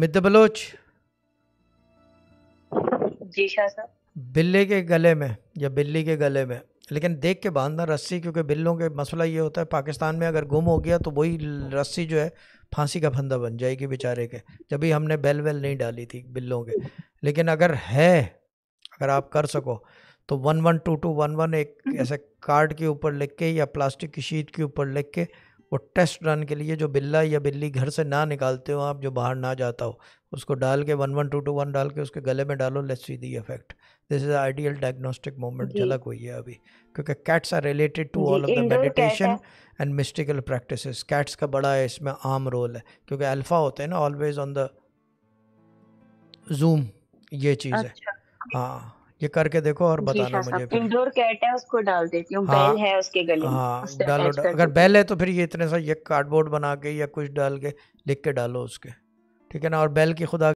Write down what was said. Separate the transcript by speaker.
Speaker 1: मिद Bloch जी शाह बिल्ली के गले में या बिल्ली के गले में लेकिन देख के बांधना रस्सी क्योंकि बिल्लों के मसला ये होता है पाकिस्तान में अगर गुम हो गया तो वही रस्सी जो है फांसी का फंदा बन जाएगी बेचारे के जब ही हमने बेल वेल नहीं डाली थी बिल्लों के लेकिन अगर है अगर आप कर सको तो one one two two one one एक हम्म। ऐसे कार्ड के ऊपर लिख के या प्लास्टिक की शीट के ऊपर लिख के वो टेस्ट रन के लिए जो बिल्ला या बिल्ली घर से ना निकालते हो आप जो बाहर ना जाता हो उसको डाल के one one two two one डाल के उसके गले में डालो let's see the effect this is ideal diagnostic moment झलक हुई है अभी क्योंकि cats are related to all of the meditation and mystical practice cats का बड़ा है इसमें आम रोल है क्योंकि अल्फा होते हैं ना ऑलवेज ऑन द जूम ये चीज़ अच्छा। है हाँ ये करके देखो और बताना हाँ, मुझे इंडोर
Speaker 2: हाँ, कैट है उसको डाल देती हूँ हाँ, बेल है उसके गले हाँ डालो अगर
Speaker 1: बेल है तो फिर ये इतने सा ये कार्डबोर्ड बना के या कुछ डाल के लिख के डालो उसके ठीक है ना और बेल की खुदा